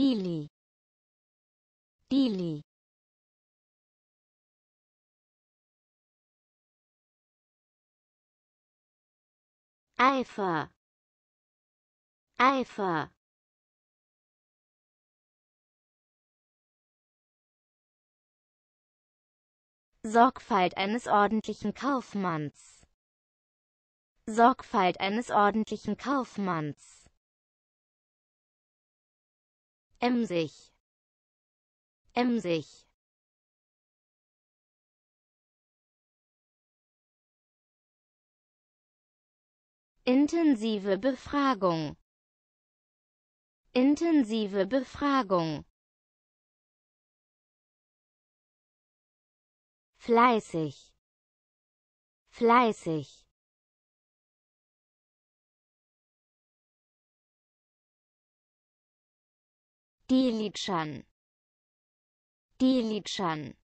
Dili. Dili. Eifer. Eifer. Sorgfalt eines ordentlichen Kaufmanns. Sorgfalt eines ordentlichen Kaufmanns emsig emsig intensive Befragung intensive Befragung fleißig fleißig Dilijan. Dilijan.